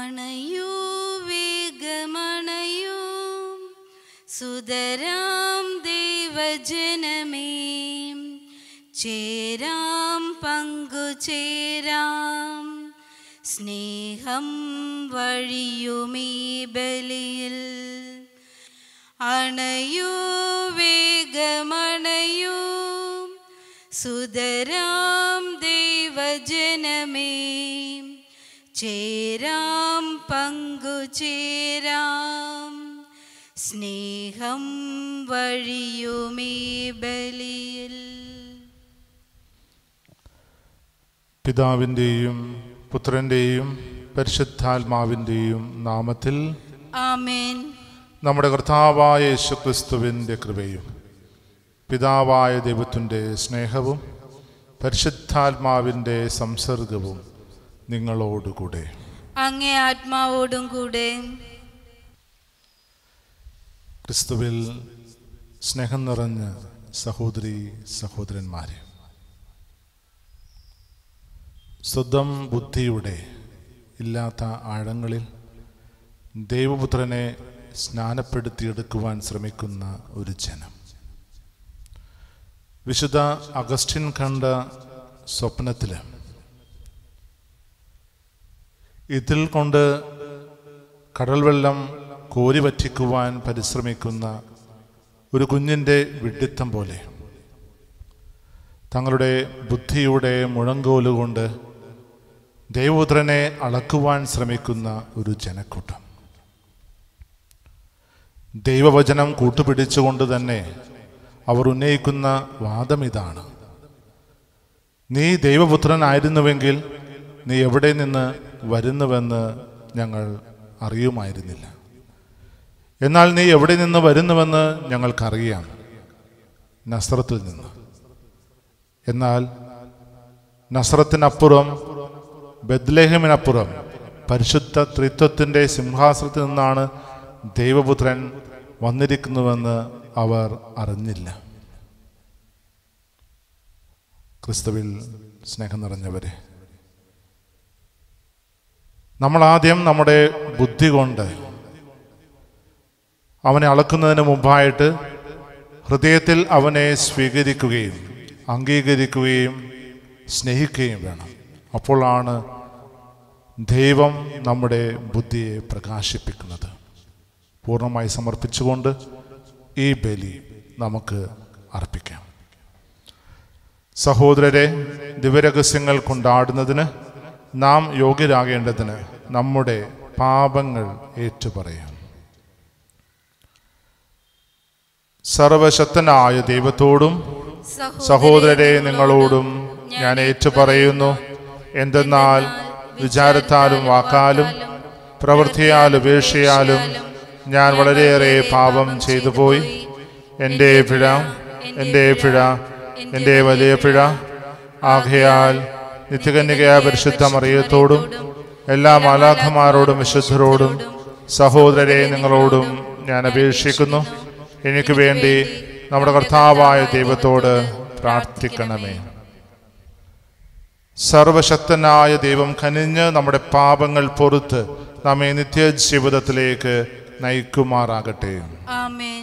അണയൂ വേഗമണയൂ സുതരാം ദൈവജനമേ ചേരാം പങ്കുചേരാം സ്നേഹം വഴിയുമീ ബലിയിൽ അണയൂ വേഗമണയൂ സുതരാം ചേരാം ചേരാം സ്നേഹം വഴിയുമേ ബലിയിൽ പിതാവിൻ്റെയും പുത്രൻ്റെയും പരിശുദ്ധാത്മാവിൻ്റെയും നാമത്തിൽ ആമേൻ നമ്മുടെ കർത്താവായ യേശുക്രിസ്തുവിൻ്റെ കൃപയും പിതാവായ ദൈവത്തിൻ്റെ സ്നേഹവും പരിശുദ്ധാത്മാവിൻ്റെ സംസർഗവും നിങ്ങളോടുകൂടെ അങ്ങേ ആത്മാവോടും കൂടെ ക്രിസ്തുവിൽ സ്നേഹം നിറഞ്ഞ സഹോദരി സഹോദരന്മാരെ സ്വന്തം ബുദ്ധിയുടെ ഇല്ലാത്ത ആഴങ്ങളിൽ ദൈവപുത്രനെ സ്നാനപ്പെടുത്തിയെടുക്കുവാൻ ശ്രമിക്കുന്ന ഒരു ജനം വിശുദ്ധ അഗസ്റ്റിൻ കണ്ട സ്വപ്നത്തിലും ഇതിൽ കൊണ്ട് കടൽ വെള്ളം കോരി വറ്റിക്കുവാൻ പരിശ്രമിക്കുന്ന ഒരു കുഞ്ഞിൻ്റെ വിഡിത്തം പോലെ തങ്ങളുടെ ബുദ്ധിയുടെ മുഴങ്കോലുകൊണ്ട് ദൈവപുത്രനെ അളക്കുവാൻ ശ്രമിക്കുന്ന ഒരു ജനക്കൂട്ടം ദൈവവചനം കൂട്ടുപിടിച്ചുകൊണ്ട് തന്നെ അവർ ഉന്നയിക്കുന്ന വാദം ഇതാണ് നീ ദൈവപുത്രനായിരുന്നുവെങ്കിൽ നീ എവിടെ നിന്ന് വരുന്നുവെന്ന് ഞങ്ങൾ അറിയുമായിരുന്നില്ല എന്നാൽ നീ എവിടെ നിന്ന് വരുന്നുവെന്ന് ഞങ്ങൾക്കറിയാം നസ്രത്തിൽ നിന്ന് എന്നാൽ നസ്രത്തിനപ്പുറം ബദ്ലേഹമിനപ്പുറം പരിശുദ്ധ ത്രിത്വത്തിൻ്റെ സിംഹാസനത്തിൽ നിന്നാണ് ദൈവപുത്രൻ വന്നിരിക്കുന്നുവെന്ന് അവർ അറിഞ്ഞില്ല ക്രിസ്തുവിൽ സ്നേഹം നിറഞ്ഞവരെ നമ്മൾ ആദ്യം നമ്മുടെ ബുദ്ധി കൊണ്ട് അവനെ അളക്കുന്നതിന് മുമ്പായിട്ട് ഹൃദയത്തിൽ അവനെ സ്വീകരിക്കുകയും അംഗീകരിക്കുകയും സ്നേഹിക്കുകയും വേണം അപ്പോഴാണ് ദൈവം നമ്മുടെ ബുദ്ധിയെ പ്രകാശിപ്പിക്കുന്നത് പൂർണ്ണമായി സമർപ്പിച്ചുകൊണ്ട് ഈ ബലി നമുക്ക് അർപ്പിക്കാം സഹോദരരെ ദിവരഹസ്യങ്ങൾ കൊണ്ടാടുന്നതിന് നാം യോഗ്യരാകേണ്ടതിന് നമ്മുടെ പാപങ്ങൾ ഏറ്റുപറയാം സർവശക്തനായ ദൈവത്തോടും സഹോദരരെ നിങ്ങളോടും ഞാൻ ഏറ്റുപറയുന്നു എന്തെന്നാൽ വിചാരത്താലും വാക്കാലും പ്രവൃത്തിയാലും ഉപേക്ഷയാലും ഞാൻ വളരെയേറെ പാപം ചെയ്തു പോയി എൻ്റെ പിഴ എൻ്റെ പിഴ എൻ്റെ വലിയ പിഴ ആകയാൽ നിത്യകന്യകയായ പരിശുദ്ധ മറിയത്തോടും എല്ലാ മാലാഖമാരോടും വിശുദ്ധരോടും സഹോദരരെ നിങ്ങളോടും ഞാൻ അപേക്ഷിക്കുന്നു എനിക്ക് വേണ്ടി നമ്മുടെ കർത്താവായ ദൈവത്തോട് പ്രാർത്ഥിക്കണമേ സർവശക്തനായ ദൈവം കനിഞ്ഞ് നമ്മുടെ പാപങ്ങൾ പൊറുത്ത് നമ്മെ നിത്യജീവിതത്തിലേക്ക് നയിക്കുമാറാകട്ടെ ആമേൻ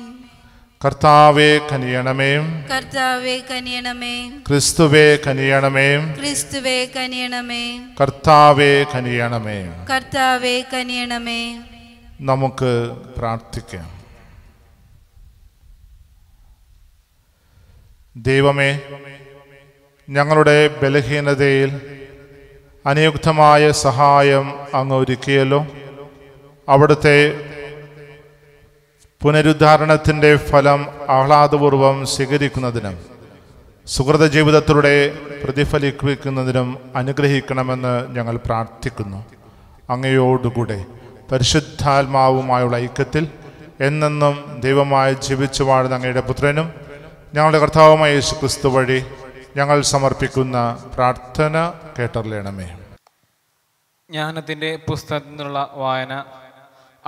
കർത്താവേ കനിയണമേ കർത്താവേ കനിയണമേ ക്രിസ്തുവേ കനിയണമേ ക്രിസ്തുവേ കനിയണമേ കർത്താവേ കനിയണമേ കർത്താവേ കനിയണമേ നമുക്ക് പ്രാർത്ഥിക്കാം ദൈവമേ ഞങ്ങളുടെ ബലഹീനതയിൽ അനിയുക്തമായ സഹായം അങ്ങ് ഒരുക്കിയല്ലോ അവിടുത്തെ പുനരുദ്ധാരണത്തിൻ്റെ ഫലം ആഹ്ലാദപൂർവം സ്വീകരിക്കുന്നതിനും സുഹൃത ജീവിതത്തിലൂടെ പ്രതിഫലിപ്പിക്കുന്നതിനും അനുഗ്രഹിക്കണമെന്ന് ഞങ്ങൾ പ്രാർത്ഥിക്കുന്നു അങ്ങയോടുകൂടെ പരിശുദ്ധാത്മാവുമായുള്ള ഐക്യത്തിൽ എന്നെന്നും ദൈവമായി ജീവിച്ചു വാഴുന്ന അങ്ങയുടെ പുത്രനും ഞങ്ങളുടെ കർത്താവുമായ യേശു ക്രിസ്തു വഴി ഞങ്ങൾ സമർപ്പിക്കുന്ന പ്രാർത്ഥന കേട്ടറിയണമേ ജ്ഞാനത്തിൻ്റെ പുസ്തകത്തിനുള്ള വായന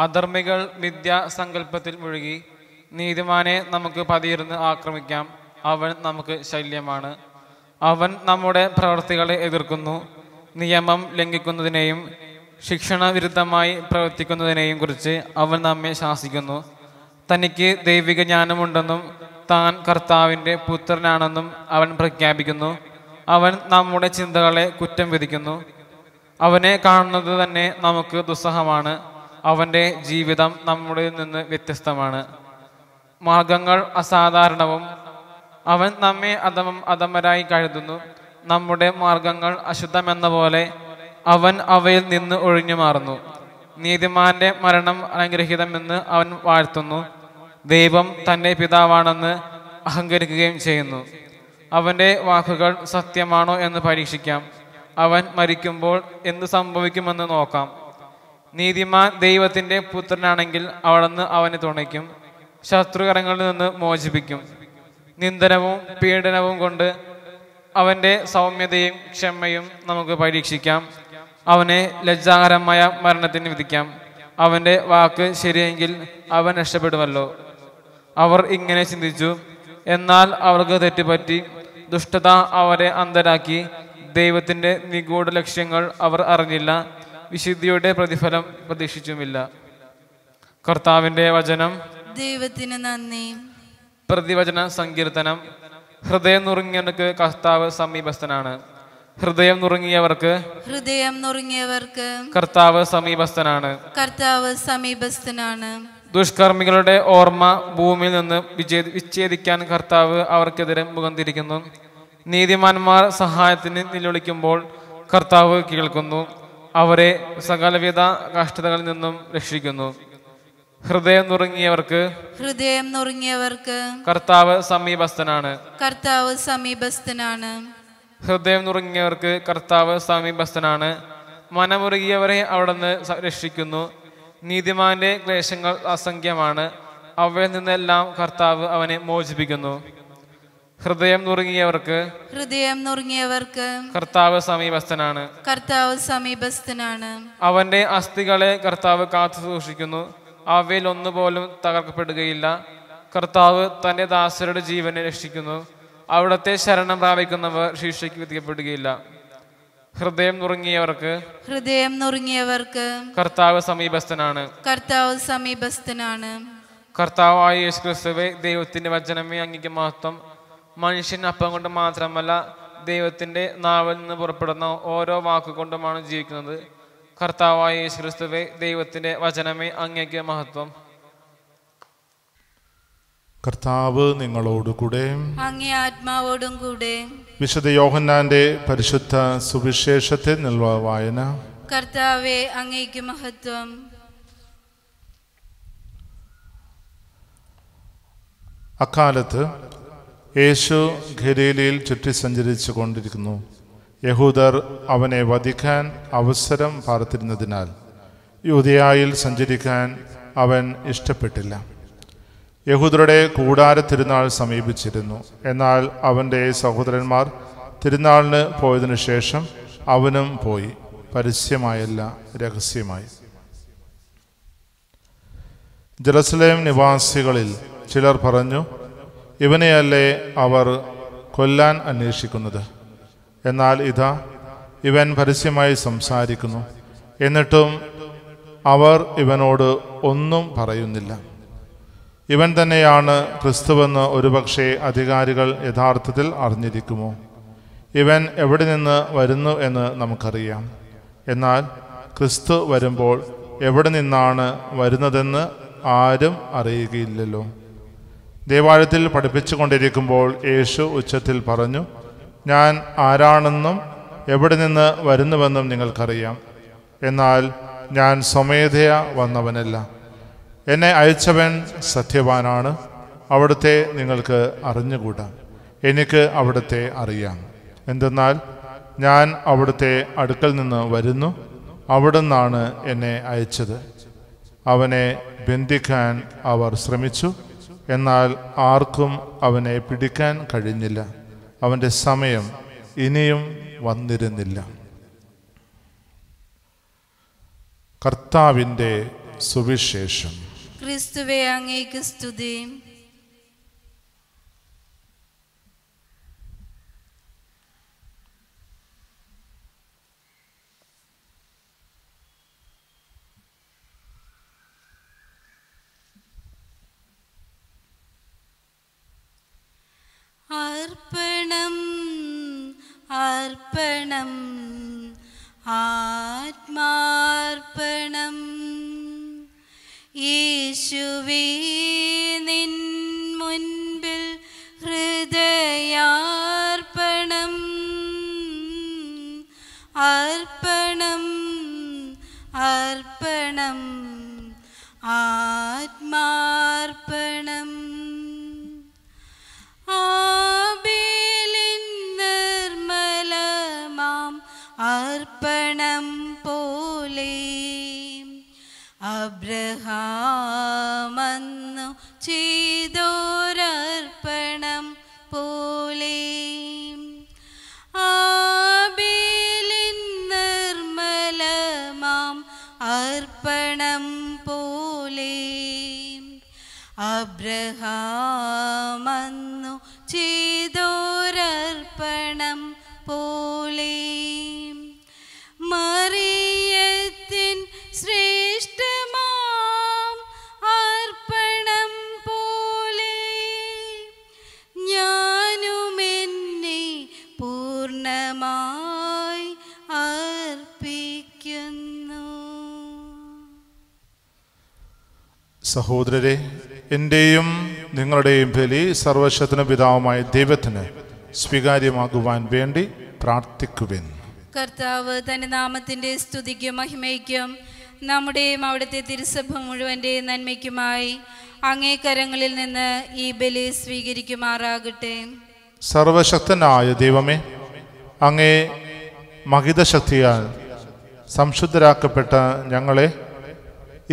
അധർമ്മികൾ വിദ്യാസങ്കല്പത്തിൽ മുഴുകി നീതിമാനെ നമുക്ക് പതിയിരുന്ന് ആക്രമിക്കാം അവൻ നമുക്ക് ശല്യമാണ് അവൻ നമ്മുടെ പ്രവർത്തികളെ എതിർക്കുന്നു നിയമം ലംഘിക്കുന്നതിനെയും ശിക്ഷണ വിരുദ്ധമായി പ്രവർത്തിക്കുന്നതിനെയും കുറിച്ച് അവൻ നമ്മെ ശാസിക്കുന്നു തനിക്ക് ദൈവിക ജ്ഞാനമുണ്ടെന്നും താൻ കർത്താവിൻ്റെ പുത്രനാണെന്നും അവൻ പ്രഖ്യാപിക്കുന്നു അവൻ നമ്മുടെ ചിന്തകളെ കുറ്റം വിധിക്കുന്നു അവനെ കാണുന്നത് തന്നെ നമുക്ക് ദുസ്സഹമാണ് അവൻ്റെ ജീവിതം നമ്മുടെ നിന്ന് വ്യത്യസ്തമാണ് മാർഗങ്ങൾ അസാധാരണവും അവൻ നമ്മെ അധമം അധമരായി കരുതുന്നു നമ്മുടെ മാർഗങ്ങൾ അശുദ്ധമെന്ന പോലെ അവൻ അവയിൽ നിന്ന് ഒഴിഞ്ഞു മാറുന്നു നീതിമാന്റെ മരണം അനുഗ്രഹിതമെന്ന് അവൻ വാഴ്ത്തുന്നു ദൈവം തൻ്റെ പിതാവാണെന്ന് അഹങ്കരിക്കുകയും ചെയ്യുന്നു അവൻ്റെ വാക്കുകൾ സത്യമാണോ എന്ന് പരീക്ഷിക്കാം അവൻ മരിക്കുമ്പോൾ എന്ത് സംഭവിക്കുമെന്ന് നോക്കാം നീതിമാൻ ദൈവത്തിന്റെ പുത്രനാണെങ്കിൽ അവിടുന്ന് അവനെ തുണയ്ക്കും ശത്രുകരങ്ങളിൽ നിന്ന് മോചിപ്പിക്കും നിന്ദനവും പീഡനവും കൊണ്ട് അവന്റെ സൗമ്യതയും ക്ഷമയും നമുക്ക് പരീക്ഷിക്കാം അവനെ ലജ്ജാകരമായ മരണത്തിന് വിധിക്കാം അവന്റെ വാക്ക് ശരിയെങ്കിൽ അവൻ രക്ഷപ്പെടുമല്ലോ അവർ ഇങ്ങനെ ചിന്തിച്ചു എന്നാൽ അവർക്ക് തെറ്റുപറ്റി ദുഷ്ടത അവരെ അന്തരാക്കി ദൈവത്തിന്റെ നിഗൂഢ ലക്ഷ്യങ്ങൾ അവർ അറിഞ്ഞില്ല വിശുദ്ധിയുടെ പ്രതിഫലം പ്രതീക്ഷിച്ചുമില്ല കർത്താവിന്റെ വചനം ദൈവത്തിന് നന്ദി പ്രതിവചന സങ്കീർത്തനം ഹൃദയം നുറുങ്ങിയവർക്ക് കർത്താവ് സമീപസ്ഥനാണ് ഹൃദയം നുറുങ്ങിയവർക്ക് ഹൃദയം നുറുങ്ങിയവർക്ക് കർത്താവ് സമീപസ്ഥനാണ് കർത്താവ് സമീപസ്ഥനാണ് ദുഷ്കർമ്മികളുടെ ഓർമ്മ ഭൂമിയിൽ നിന്ന് വിച്ഛേദിക്കാൻ കർത്താവ് അവർക്കെതിരെ മുഖം തിരിക്കുന്നു നീതിമാന്മാർ സഹായത്തിന് നിലവിളിക്കുമ്പോൾ കർത്താവ് കേൾക്കുന്നു അവരെ സകലവിധ കഷ്ടതകളിൽ നിന്നും രക്ഷിക്കുന്നു ഹൃദയം നുറുങ്ങിയവർക്ക് ഹൃദയം നുറുങ്ങിയവർക്ക് കർത്താവ് സമീപസ്ഥനാണ് കർത്താവ് സമീപസ്ഥനാണ് ഹൃദയം നുറുങ്ങിയവർക്ക് കർത്താവ് സമീപസ്ഥനാണ് മനമുറുകിയവരെ അവിടുന്ന് രക്ഷിക്കുന്നു നീതിമാന്റെ ക്ലേശങ്ങൾ അസംഖ്യമാണ് അവയിൽ നിന്നെല്ലാം കർത്താവ് അവനെ മോചിപ്പിക്കുന്നു ഹൃദയം നുറുങ്ങിയവർക്ക് ഹൃദയം നുറുങ്ങിയവർക്ക് കർത്താവ് സമീപസ്ഥനാണ് കർത്താവ് സമീപസ്ഥനാണ് അവന്റെ അസ്ഥികളെ കർത്താവ് കാത്തു സൂക്ഷിക്കുന്നു അവയിൽ ഒന്നുപോലും തകർക്കപ്പെടുകയില്ല കർത്താവ് തന്റെ ദാസരുടെ ജീവനെ രക്ഷിക്കുന്നു അവിടത്തെ ശരണം പ്രാപിക്കുന്നവർ ശിക്ഷയ്ക്ക് വിധിക്കപ്പെടുകയില്ല ഹൃദയം നുറുങ്ങിയവർക്ക് ഹൃദയം നുറുങ്ങിയവർക്ക് കർത്താവ് സമീപസ്ഥനാണ് കർത്താവ് സമീപസ്ഥനാണ് കർത്താവായ യേശുക്രിസ്തുവെ ദൈവത്തിന്റെ വചനമേ അങ്ങേക്ക് മഹത്വം മനുഷ്യൻ അപ്പം കൊണ്ട് മാത്രമല്ല ദൈവത്തിൻ്റെ നാവിൽ നിന്ന് പുറപ്പെടുന്ന ഓരോ വാക്കുകൊണ്ടുമാണ് ജീവിക്കുന്നത് കർത്താവായ യേശു ദൈവത്തിൻ്റെ വചനമേ അങ്ങേക്ക് മഹത്വം കർത്താവ് നിങ്ങളോടുകൂടെ അങ്ങേ ആത്മാവോടും കൂടെ വിശുദ്ധ യോഹന്നാന്റെ പരിശുദ്ധ സുവിശേഷത്തിൽ വായന കർത്താവേ അങ്ങേക്ക് മഹത്വം അക്കാലത്ത് യേശു ഖലീലയിൽ ചുറ്റി സഞ്ചരിച്ചു കൊണ്ടിരിക്കുന്നു യഹൂദർ അവനെ വധിക്കാൻ അവസരം പാർത്തിരുന്നതിനാൽ യൂതയായിൽ സഞ്ചരിക്കാൻ അവൻ ഇഷ്ടപ്പെട്ടില്ല യഹൂദരുടെ കൂടാര തിരുനാൾ സമീപിച്ചിരുന്നു എന്നാൽ അവൻ്റെ സഹോദരന്മാർ തിരുനാളിന് പോയതിനു ശേഷം അവനും പോയി പരസ്യമായല്ല രഹസ്യമായി ജെറുസലേം നിവാസികളിൽ ചിലർ പറഞ്ഞു ഇവനെയല്ലേ അവർ കൊല്ലാൻ അന്വേഷിക്കുന്നത് എന്നാൽ ഇതാ ഇവൻ പരസ്യമായി സംസാരിക്കുന്നു എന്നിട്ടും അവർ ഇവനോട് ഒന്നും പറയുന്നില്ല ഇവൻ തന്നെയാണ് ക്രിസ്തുവെന്ന് ഒരുപക്ഷെ അധികാരികൾ യഥാർത്ഥത്തിൽ അറിഞ്ഞിരിക്കുമോ ഇവൻ എവിടെ നിന്ന് വരുന്നു എന്ന് നമുക്കറിയാം എന്നാൽ ക്രിസ്തു വരുമ്പോൾ എവിടെ നിന്നാണ് വരുന്നതെന്ന് ആരും അറിയുകയില്ലല്ലോ ദേവാലയത്തിൽ പഠിപ്പിച്ചുകൊണ്ടിരിക്കുമ്പോൾ യേശു ഉച്ചത്തിൽ പറഞ്ഞു ഞാൻ ആരാണെന്നും എവിടെ നിന്ന് വരുന്നുവെന്നും നിങ്ങൾക്കറിയാം എന്നാൽ ഞാൻ സ്വമേധയ വന്നവനല്ല എന്നെ അയച്ചവൻ സത്യവാനാണ് അവിടുത്തെ നിങ്ങൾക്ക് അറിഞ്ഞുകൂടാം എനിക്ക് അവിടുത്തെ അറിയാം എന്തെന്നാൽ ഞാൻ അവിടുത്തെ അടുക്കൽ നിന്ന് വരുന്നു അവിടുന്നാണ് എന്നെ അയച്ചത് അവനെ ബന്ധിക്കാൻ അവർ ശ്രമിച്ചു എന്നാൽ ആർക്കും അവനെ പിടിക്കാൻ കഴിഞ്ഞില്ല അവൻ്റെ സമയം ഇനിയും വന്നിരുന്നില്ല കർത്താവിൻ്റെ സുവിശേഷം ക്രിസ്തുവെ അങ്ങേക്ക് സ്തുതിയും അർപ്പണം അർപ്പണം ആത്മാർപ്പണം യേശുവേ അബ്രഹാമന്നു ചെയ്തോരർപ്പണം പോലെ മറിയത്തിൻ ശ്രേഷ്ഠമാം അർപ്പണം പോലെ ഞാനും എന്നെ പൂർണ്ണമായി അർപ്പിക്കുന്നു സഹോദരരെ ഞങ്ങളുടെയും ബലി സർവശത്തിന് പിതാവുമായ ദൈവത്തിന് സ്വീകാര്യമാകുവാൻ വേണ്ടി പ്രാർത്ഥിക്കുവിൻ കർത്താവ് തന്റെ നാമത്തിന്റെ സ്തുതിക്കും മഹിമയ്ക്കും നമ്മുടെയും അവിടുത്തെ തിരുസഭ മുഴുവൻ്റെയും നന്മയ്ക്കുമായി അങ്ങേ കരങ്ങളിൽ നിന്ന് ഈ ബലി സ്വീകരിക്കുമാറാകട്ടെ സർവശക്തനായ ദൈവമേ അങ്ങേ മഹിതശക്തിയാൽ സംശുദ്ധരാക്കപ്പെട്ട ഞങ്ങളെ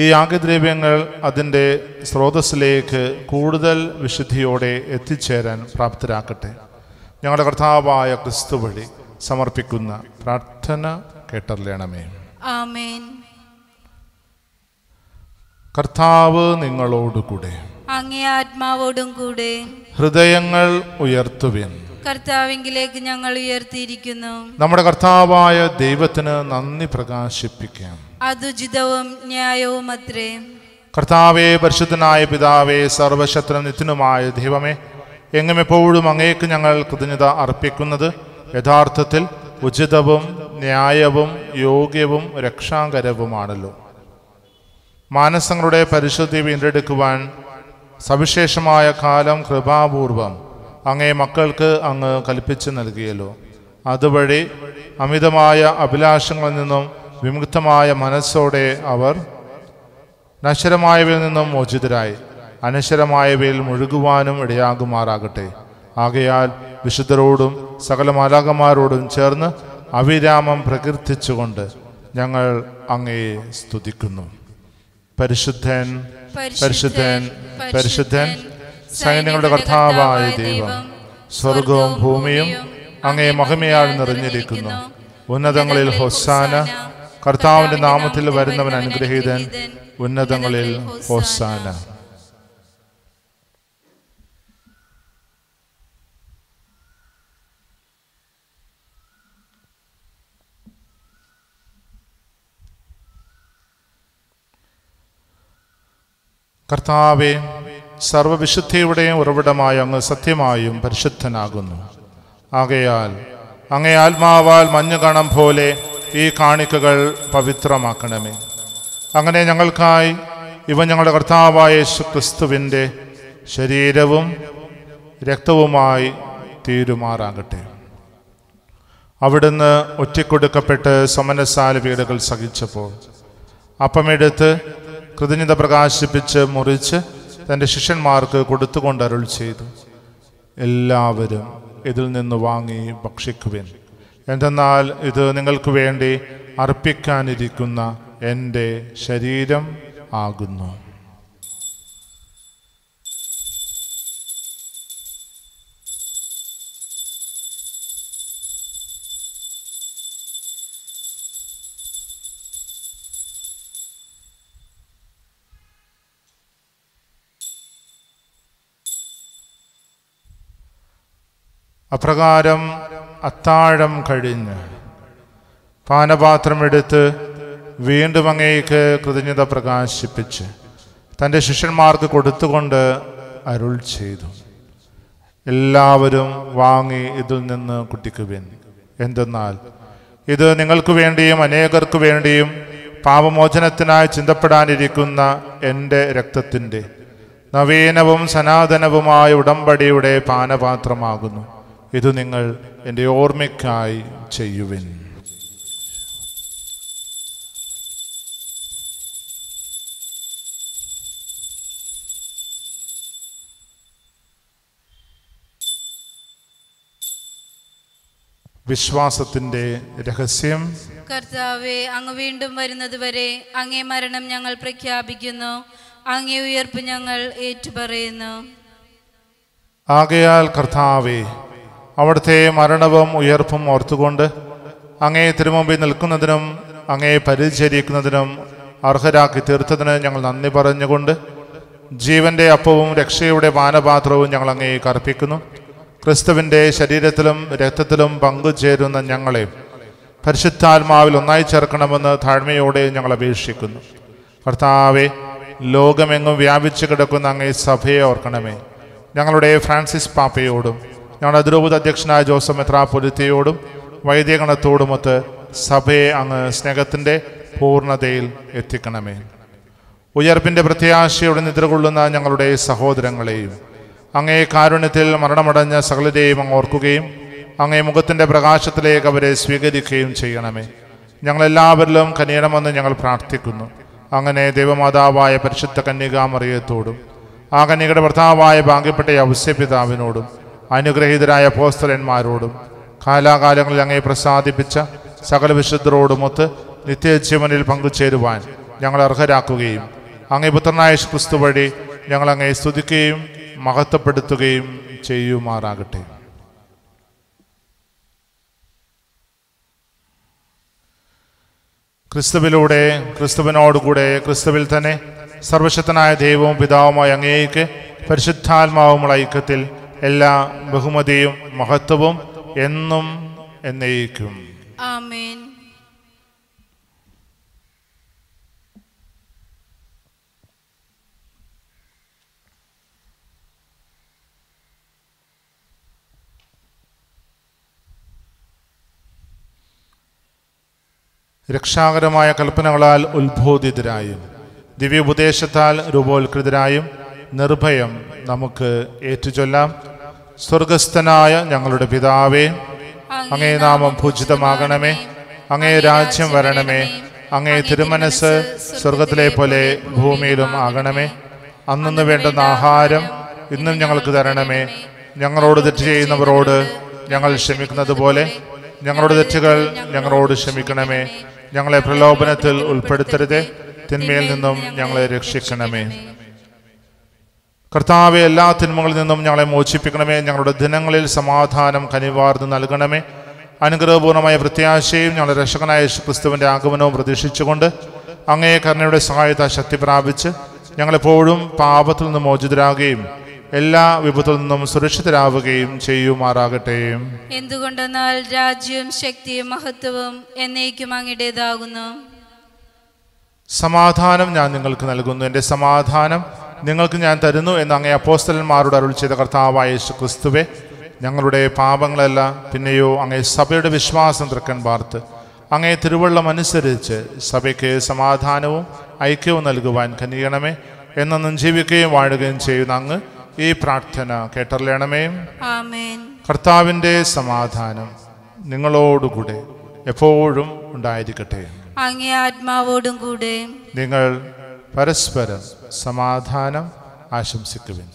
ഈ യാഗദ്രവ്യങ്ങൾ അതിൻ്റെ സ്രോതസ്സിലേക്ക് കൂടുതൽ വിശുദ്ധിയോടെ എത്തിച്ചേരാൻ പ്രാപ്തരാക്കട്ടെ ഞങ്ങളുടെ കർത്താവായ ക്രിസ്തു വഴി സമർപ്പിക്കുന്ന പ്രാർത്ഥന കേട്ടറിയണമേ കർത്താവ് നിങ്ങളോടുകൂടെ അങ്ങേ ആത്മാവോടും കൂടെ ഹൃദയങ്ങൾ ഉയർത്തുവിൻ കർത്താവിങ്കിലേക്ക് ഞങ്ങൾ ഉയർത്തിയിരിക്കുന്നു നമ്മുടെ കർത്താവായ ദൈവത്തിന് നന്ദി പ്രകാശിപ്പിക്കാം അതുചിതവും ന്യായവും അത്രേ കർത്താവേ പരിശുദ്ധനായ പിതാവേ സർവശത്ര നിത്യനുമായ ദൈവമേ എങ്ങും എപ്പോഴും അങ്ങേക്ക് ഞങ്ങൾ കൃതജ്ഞത അർപ്പിക്കുന്നത് യഥാർത്ഥത്തിൽ ഉചിതവും ന്യായവും യോഗ്യവും രക്ഷാകരവുമാണല്ലോ മാനസങ്ങളുടെ പരിശുദ്ധി വീണ്ടെടുക്കുവാൻ സവിശേഷമായ കാലം കൃപാപൂർവം അങ്ങേ മക്കൾക്ക് അങ്ങ് കൽപ്പിച്ച് നൽകിയല്ലോ അതുവഴി അമിതമായ അഭിലാഷങ്ങളിൽ നിന്നും വിമുക്തമായ മനസ്സോടെ അവർ നശ്വരമായവയിൽ നിന്നും മോചിതരായി അനശ്വരമായവയിൽ മുഴുകുവാനും ഇടയാകുമാറാകട്ടെ ആകയാൽ വിശുദ്ധരോടും സകല മാലാകന്മാരോടും ചേർന്ന് അവിരാമം പ്രകീർത്തിച്ചുകൊണ്ട് ഞങ്ങൾ അങ്ങയെ സ്തുതിക്കുന്നു പരിശുദ്ധൻ പരിശുദ്ധൻ പരിശുദ്ധൻ സൈന്യങ്ങളുടെ കർത്താവായ ദൈവം സ്വർഗവും ഭൂമിയും അങ്ങേ മഹിമയാൽ നിറഞ്ഞിരിക്കുന്നു ഉന്നതങ്ങളിൽ ഹൊസാന കർത്താവിന്റെ നാമത്തിൽ വരുന്നവൻ അനുഗ്രഹീതൻ ഉന്നതങ്ങളിൽ ഹൊസാന കർത്താവേ സർവവിശുദ്ധിയുടെയും ഉറവിടമായ അങ്ങ് സത്യമായും പരിശുദ്ധനാകുന്നു ആകയാൽ അങ്ങേ ആത്മാവാൽ മഞ്ഞുകണം പോലെ ഈ കാണിക്കകൾ പവിത്രമാക്കണമേ അങ്ങനെ ഞങ്ങൾക്കായി ഇവ ഞങ്ങളുടെ കർത്താവായ ക്രിസ്തുവിൻ്റെ ശരീരവും രക്തവുമായി തീരുമാറാകട്ടെ അവിടുന്ന് ഒറ്റക്കൊടുക്കപ്പെട്ട് സമനസാല വീടുകൾ സഹിച്ചപ്പോൾ അപ്പമെടുത്ത് കൃതജ്ഞത പ്രകാശിപ്പിച്ച് മുറിച്ച് തൻ്റെ ശിഷ്യന്മാർക്ക് കൊടുത്തുകൊണ്ട് അരുൾ ചെയ്തു എല്ലാവരും ഇതിൽ നിന്ന് വാങ്ങി ഭക്ഷിക്കുവിൻ എന്തെന്നാൽ ഇത് നിങ്ങൾക്ക് വേണ്ടി അർപ്പിക്കാനിരിക്കുന്ന എൻ്റെ ശരീരം ആകുന്നു അപ്രകാരം അത്താഴം കഴിഞ്ഞ് പാനപാത്രമെടുത്ത് വീണ്ടും അങ്ങേക്ക് കൃതജ്ഞത പ്രകാശിപ്പിച്ച് തൻ്റെ ശിഷ്യന്മാർക്ക് കൊടുത്തുകൊണ്ട് അരുൾ ചെയ്തു എല്ലാവരും വാങ്ങി ഇതിൽ നിന്ന് വേണ്ടി എന്തെന്നാൽ ഇത് നിങ്ങൾക്ക് വേണ്ടിയും അനേകർക്ക് വേണ്ടിയും പാപമോചനത്തിനായി ചിന്തപ്പെടാനിരിക്കുന്ന എൻ്റെ രക്തത്തിൻ്റെ നവീനവും സനാതനവുമായ ഉടമ്പടിയുടെ പാനപാത്രമാകുന്നു ഇത് നിങ്ങൾ എൻ്റെ ഓർമ്മയ്ക്കായി ചെയ്യുവിൻ വിശ്വാസത്തിന്റെ രഹസ്യം കർത്താവെ അങ്ങ് വീണ്ടും വരുന്നത് വരെ അങ്ങേ മരണം ഞങ്ങൾ പ്രഖ്യാപിക്കുന്നു അങ്ങേ ഉയർപ്പ് ഞങ്ങൾ ഏറ്റുപറയുന്നു ആകയാൽ കർത്താവേ അവിടുത്തെ മരണവും ഉയർപ്പും ഓർത്തുകൊണ്ട് അങ്ങേ തിരുമുമ്പിൽ നിൽക്കുന്നതിനും അങ്ങേ പരിചരിക്കുന്നതിനും അർഹരാക്കി തീർത്തതിന് ഞങ്ങൾ നന്ദി പറഞ്ഞുകൊണ്ട് ജീവന്റെ അപ്പവും രക്ഷയുടെ പാനപാത്രവും ഞങ്ങൾ അങ്ങേ കർപ്പിക്കുന്നു ക്രിസ്തുവിന്റെ ശരീരത്തിലും രക്തത്തിലും പങ്കുചേരുന്ന ഞങ്ങളെ പരിശുദ്ധാത്മാവിൽ ഒന്നായി ചേർക്കണമെന്ന് താഴ്മയോടെ ഞങ്ങൾ അപേക്ഷിക്കുന്നു കർത്താവെ ലോകമെങ്ങും വ്യാപിച്ചു കിടക്കുന്ന അങ്ങേ സഭയെ ഓർക്കണമേ ഞങ്ങളുടെ ഫ്രാൻസിസ് പാപ്പയോടും ഞങ്ങളുടെ ദ്രൗപദ അധ്യക്ഷനായ ജോസഫ് മെത്രാപൊലിത്തയോടും വൈദികണത്തോടുമൊത്ത് സഭയെ അങ്ങ് സ്നേഹത്തിൻ്റെ പൂർണ്ണതയിൽ എത്തിക്കണമേ ഉയർപ്പിൻ്റെ പ്രത്യാശയോടെ നിദ്രകൊള്ളുന്ന ഞങ്ങളുടെ സഹോദരങ്ങളെയും അങ്ങേ കാരുണ്യത്തിൽ മരണമടഞ്ഞ സകലരെയും അങ്ങ് ഓർക്കുകയും അങ്ങേ മുഖത്തിൻ്റെ പ്രകാശത്തിലേക്ക് അവരെ സ്വീകരിക്കുകയും ചെയ്യണമേ ഞങ്ങളെല്ലാവരിലും കനിയണമെന്ന് ഞങ്ങൾ പ്രാർത്ഥിക്കുന്നു അങ്ങനെ ദൈവമാതാവായ പരിശുദ്ധ കന്യകാമറിയത്തോടും ആ കന്യകയുടെ ഭർത്താവായ ഭാഗ്യപ്പെട്ട ഔസ്യപിതാവിനോടും അനുഗ്രഹീതരായ പോസ്തലന്മാരോടും കാലാകാലങ്ങളിൽ അങ്ങേ പ്രസാദിപ്പിച്ച സകല വിശുദ്ധരോടുമൊത്ത് നിത്യജീവനിൽ പങ്കുചേരുവാൻ ഞങ്ങൾ അർഹരാക്കുകയും അങ്ങേ പുത്രനായ ക്രിസ്തു വഴി ഞങ്ങൾ അങ്ങേ സ്തുതിക്കുകയും മഹത്വപ്പെടുത്തുകയും ചെയ്യുമാറാകട്ടെ ക്രിസ്തുവിലൂടെ ക്രിസ്തുവിനോടുകൂടെ ക്രിസ്തുവിൽ തന്നെ സർവശക്തനായ ദൈവവും പിതാവുമായ അങ്ങേക്ക് പരിശുദ്ധാത്മാവുമുള്ള ഐക്യത്തിൽ എല്ലാ ബഹുമതിയും മഹത്വവും എന്നും എന്നയിക്കും ആമേൻ രക്ഷാകരമായ കൽപ്പനകളാൽ ഉത്ബോധിതരായും ദിവ്യോപദേശത്താൽ രൂപോത്കൃതരായും നിർഭയം നമുക്ക് ഏറ്റുചൊല്ലാം സ്വർഗസ്ഥനായ ഞങ്ങളുടെ പിതാവേ അങ്ങേ നാമം പൂജിതമാകണമേ അങ്ങേ രാജ്യം വരണമേ അങ്ങേ തിരുമനസ് സ്വർഗത്തിലെ പോലെ ഭൂമിയിലും ആകണമേ അന്നു വേണ്ടുന്ന ആഹാരം ഇന്നും ഞങ്ങൾക്ക് തരണമേ ഞങ്ങളോട് തെറ്റ് ചെയ്യുന്നവരോട് ഞങ്ങൾ ക്ഷമിക്കുന്നത് പോലെ ഞങ്ങളുടെ തെറ്റുകൾ ഞങ്ങളോട് ക്ഷമിക്കണമേ ഞങ്ങളെ പ്രലോഭനത്തിൽ ഉൾപ്പെടുത്തരുത് തിന്മയിൽ നിന്നും ഞങ്ങളെ രക്ഷിക്കണമേ കർത്താവെ എല്ലാ തിന്മകളിൽ നിന്നും ഞങ്ങളെ മോചിപ്പിക്കണമേ ഞങ്ങളുടെ ദിനങ്ങളിൽ സമാധാനം കനിവാർന്ന് നൽകണമേ അനുഗ്രഹപൂർണമായ പ്രത്യാശയും ഞങ്ങളുടെ രക്ഷകനായ ക്രിസ്തുവിൻ്റെ ആഗമനവും പ്രതീക്ഷിച്ചുകൊണ്ട് അങ്ങേ കർണയുടെ സഹായത ശക്തി പ്രാപിച്ച് ഞങ്ങളെപ്പോഴും പാപത്തിൽ നിന്ന് മോചിതരാകുകയും എല്ലാ വിപത്തിൽ നിന്നും സുരക്ഷിതരാവുകയും ചെയ്യുമാറാകട്ടെ എന്തുകൊണ്ടെന്നാൽ രാജ്യവും ശക്തിയും മഹത്വവും എന്നേക്കും അങ്ങയുടേതാകുന്നു സമാധാനം ഞാൻ നിങ്ങൾക്ക് നൽകുന്നു എൻ്റെ സമാധാനം നിങ്ങൾക്ക് ഞാൻ തരുന്നു എന്ന് അങ്ങേ അപ്പോസ്തലന്മാരോട് അരുൾ ചെയ്ത കർത്താവായ ക്രിസ്തുവെ ഞങ്ങളുടെ പാപങ്ങളല്ല പിന്നെയോ അങ്ങേ സഭയുടെ വിശ്വാസം തൃക്കൻ പാർത്ത് അങ്ങേ തിരുവള്ളം അനുസരിച്ച് സഭയ്ക്ക് സമാധാനവും ഐക്യവും നൽകുവാൻ കനിയണമേ എന്നൊന്നും ജീവിക്കുകയും വാഴുകയും ചെയ്യുന്ന അങ്ങ് ഈ പ്രാർത്ഥന കേട്ടറിയണമേയും കർത്താവിൻ്റെ സമാധാനം നിങ്ങളോടുകൂടെ എപ്പോഴും ഉണ്ടായിരിക്കട്ടെ അങ്ങേ ആത്മാവോടും കൂടെ നിങ്ങൾ പരസ്പരം സമാധാനം ആശംസിക്കുവിൻ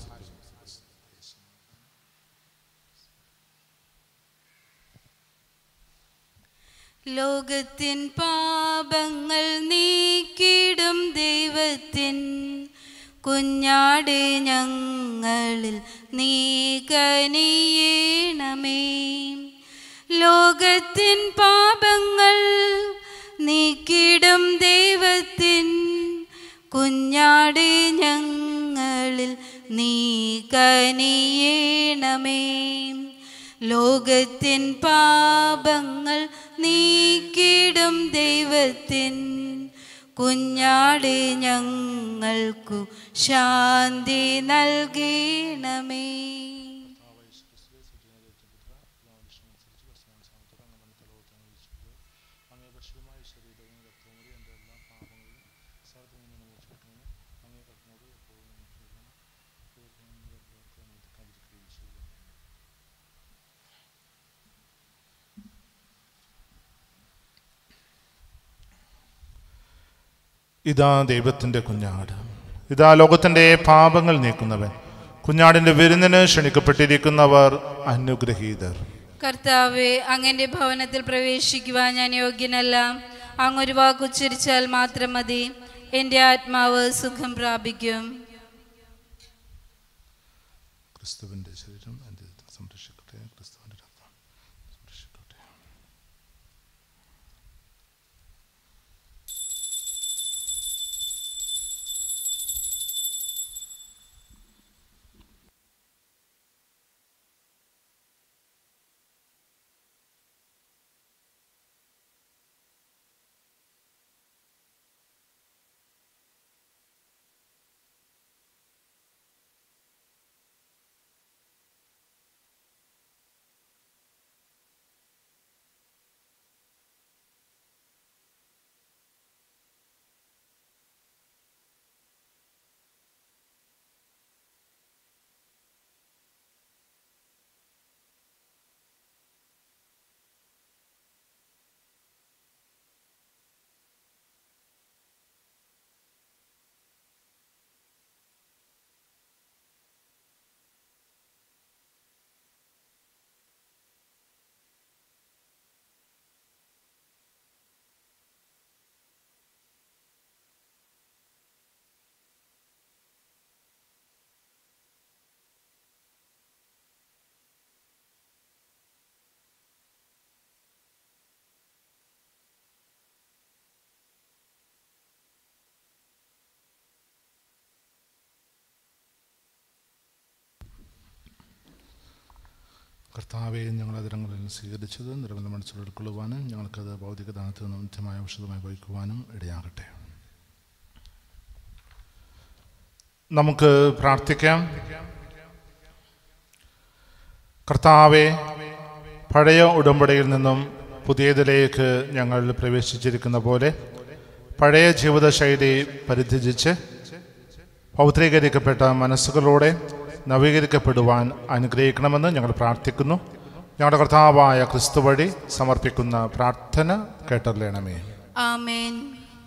ലോകത്തിൻ പാപങ്ങൾ നീക്കിടും ദൈവത്തിൻ കുഞ്ഞാട് ഞങ്ങളിൽ നീ കനിയേണമേ ലോകത്തിൻ പാപങ്ങൾ നീക്കിടും ദൈവത്തിൻ കുഞ്ഞാടി ഞങ്ങളിൽ നീ കനിയേണമേ ലോകത്തിൻ പാപങ്ങൾ നീക്കിടും ദൈവത്തിൻ കുഞ്ഞാടി ഞങ്ങൾക്കു ശാന്തി നൽകണമേ ഇതാ ദൈവത്തിൻ്റെ കുഞ്ഞാട് ഇതാ ലോകത്തിൻ്റെ പാപങ്ങൾ നീക്കുന്നവൻ കുഞ്ഞാടിന്റെ വിരുന്നിന് ക്ഷണിക്കപ്പെട്ടിരിക്കുന്നവർ അനുഗ്രഹീതർ കർത്താവ് അങ്ങന്റെ ഭവനത്തിൽ പ്രവേശിക്കുവാൻ ഞാൻ യോഗ്യനല്ല അങ്ങൊരു വാക്കുച്ചരിച്ചാൽ മാത്രം മതി എൻ്റെ ആത്മാവ് സുഖം പ്രാപിക്കും ക്രിസ്തുവിൻ്റെ കർത്താവെ ഞങ്ങൾ അതിരങ്ങളിൽ സ്വീകരിച്ചത് നിരവധി മനസ്സിൽ ഉൾക്കൊള്ളുവാനും ഞങ്ങൾക്കത് ദാനത്തിൽ നിന്ന് നിത്യമായ ഔഷധമായി വഹിക്കുവാനും ഇടയാകട്ടെ നമുക്ക് പ്രാർത്ഥിക്കാം കർത്താവെ പഴയ ഉടമ്പടിയിൽ നിന്നും പുതിയതിലേക്ക് ഞങ്ങൾ പ്രവേശിച്ചിരിക്കുന്ന പോലെ പഴയ ജീവിതശൈലി പരിത്യജിച്ച് ഭൗതികരിക്കപ്പെട്ട മനസ്സുകളോടെ നവീകരിക്കപ്പെടുവാൻ അനുഗ്രഹിക്കണമെന്ന് ഞങ്ങൾ പ്രാർത്ഥിക്കുന്നു ഞങ്ങളുടെ കർത്താവായ ക്രിസ്തു വഴി സമർപ്പിക്കുന്ന പ്രാർത്ഥന കേട്ടറിയണമേ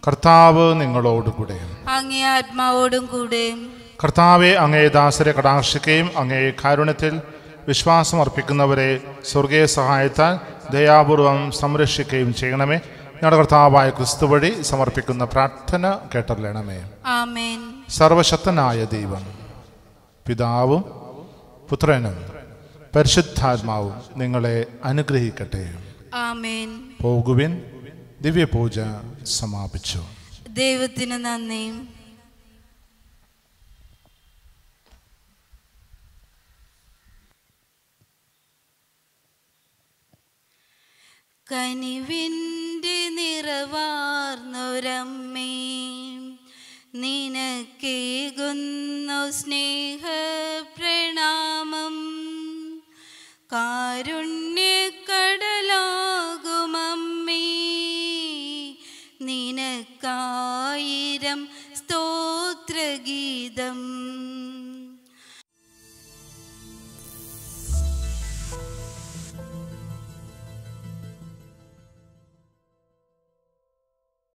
കർത്താവ് നിങ്ങളോടുകൂടെ ആത്മാവോടും കൂടെ കർത്താവെ അങ്ങേ ദാസരെ കടാക്ഷിക്കുകയും അങ്ങേ കാരുണ്യത്തിൽ വിശ്വാസം അർപ്പിക്കുന്നവരെ സ്വർഗീയ സഹായത്താൽ ദയാപൂർവം സംരക്ഷിക്കുകയും ചെയ്യണമേ ഞങ്ങളുടെ കർത്താവായ ക്രിസ്തു വഴി സമർപ്പിക്കുന്ന പ്രാർത്ഥന കേട്ടറിയണമേ സർവശക്തനായ ദൈവം പിതാവും പുത്രനും പരിശുദ്ധാത്മാവും നിങ്ങളെ അനുഗ്രഹിക്കട്ടെ പോകുവിൻ ദിവ്യപൂജ സമാപിച്ചു ദൈവത്തിന് നന്ദി കനിവിൻ്റെ നിറവാർന്നൊരമ്മേ നിനക്കേകുന്നു പ്രണാമം കാരുണ്യക്കടലാകുമമ്മേ നിനക്കായിരം സ്തോത്രഗീതം